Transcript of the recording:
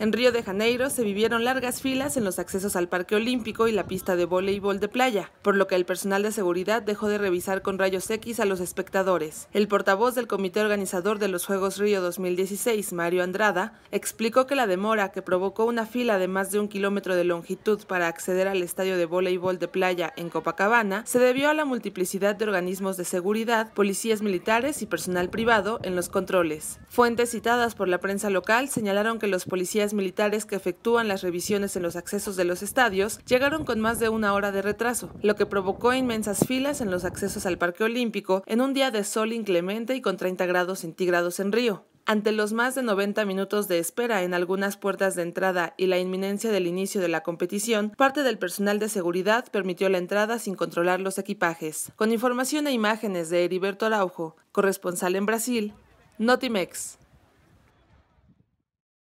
En Río de Janeiro se vivieron largas filas en los accesos al Parque Olímpico y la pista de voleibol de playa, por lo que el personal de seguridad dejó de revisar con rayos X a los espectadores. El portavoz del comité organizador de los Juegos Río 2016, Mario Andrada, explicó que la demora que provocó una fila de más de un kilómetro de longitud para acceder al estadio de voleibol de playa en Copacabana se debió a la multiplicidad de organismos de seguridad, policías militares y personal privado en los controles. Fuentes citadas por la prensa local señalaron que los policías militares que efectúan las revisiones en los accesos de los estadios llegaron con más de una hora de retraso, lo que provocó inmensas filas en los accesos al Parque Olímpico en un día de sol inclemente y con 30 grados centígrados en Río. Ante los más de 90 minutos de espera en algunas puertas de entrada y la inminencia del inicio de la competición, parte del personal de seguridad permitió la entrada sin controlar los equipajes. Con información e imágenes de Heriberto Araujo, corresponsal en Brasil, Notimex.